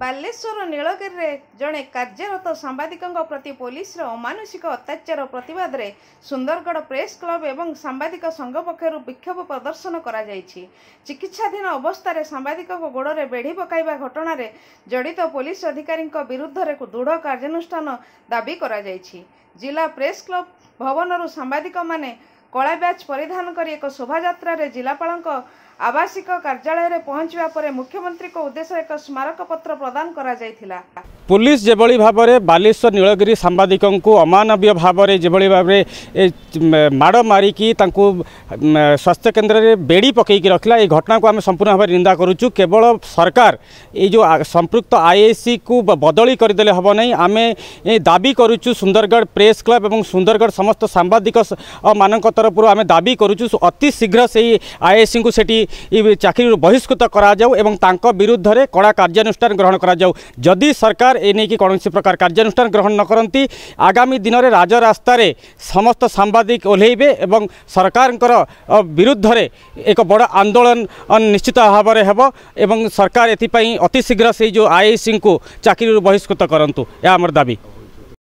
ବାଲେଶ୍ୱର ନୀଳଗିରିରେ ଜଣେ କାର୍ଯ୍ୟରତ ସାମ୍ବାଦିକଙ୍କ ପ୍ରତି ପୋଲିସର ଅମାନୁଷିକ ଅତ୍ୟାଚାର ପ୍ରତିବାଦରେ ସୁନ୍ଦରଗଡ଼ ପ୍ରେସ୍ କ୍ଲବ ଏବଂ ସାମ୍ବାଦିକ ସଂଘ ପକ୍ଷରୁ ବିକ୍ଷୋଭ ପ୍ରଦର୍ଶନ କରାଯାଇଛି ଚିକିତ୍ସାଧୀନ ଅବସ୍ଥାରେ ସାମ୍ବାଦିକଙ୍କ ଗୋଡ଼ରେ ବେଢ଼ି ପକାଇବା ଘଟଣାରେ ଜଡ଼ିତ ପୋଲିସ ଅଧିକାରୀଙ୍କ ବିରୁଦ୍ଧରେ ଦୃଢ଼ କାର୍ଯ୍ୟାନୁଷ୍ଠାନ ଦାବି କରାଯାଇଛି ଜିଲ୍ଲା ପ୍ରେସ୍ କ୍ଲବ ଭବନରୁ ସାମ୍ବାଦିକମାନେ କଳା ବ୍ୟାଚ୍ ପରିଧାନ କରି ଏକ ଶୋଭାଯାତ୍ରାରେ ଜିଲ୍ଲାପାଳଙ୍କ ଆବାସିକ କାର୍ଯ୍ୟାଳୟରେ ପହଞ୍ଚିବା ପରେ ମୁଖ୍ୟମନ୍ତ୍ରୀଙ୍କ ଉଦ୍ଦେଶ୍ୟ ଏକ ସ୍ମାରକପତ୍ର ପ୍ରଦାନ କରାଯାଇଥିଲା পুলিশ যেভাবে ভাবে বালেশ্বর নীলগিরি সাংবাদিকু অমানবীয় ভাবে যেভাবে ভাবে মাড় মারিকি তা স্বাস্থ্যকেন্দ্রে বেড়ি পকাইকি রখিলা এই ঘটনাকে আমি সম্পূর্ণ ভাবে নিন্দা করুছু কেবল সরকার এই যে সম্পৃক্ত আইএসি কু বদলি করেদেলে হব না আমি দাবি করুছু সুন্দরগড় প্রেস ক্লব এবং সুন্দরগড় সমস্ত সাংবাদিক মান তরফর আমি দাবি করুছু অতি শীঘ্র সেই আইএসি কু সেটি চাকরি বহিষ্কৃত করা যাও এবং তাঁক বিধে কড়া কার্যানুষ্ঠান গ্রহণ করা যাও যদি সরকার এ নিয়ে কৌশি প্রকার কার্যানুষ্ঠান গ্রহণ নকরতে আগামী দিনের রাজরাস্তার সমস্ত সাংবাদিক ওহ্লাইবে এবং সরকারঙ্কর বিধে এক বড় আন্দোলন নিশ্চিত ভাবে হব এবং সরকার এথিপাই অতি শীঘ্র সেই যে আইআইসি চাকরি বহিষ্কৃত করতু এ আমার দাবি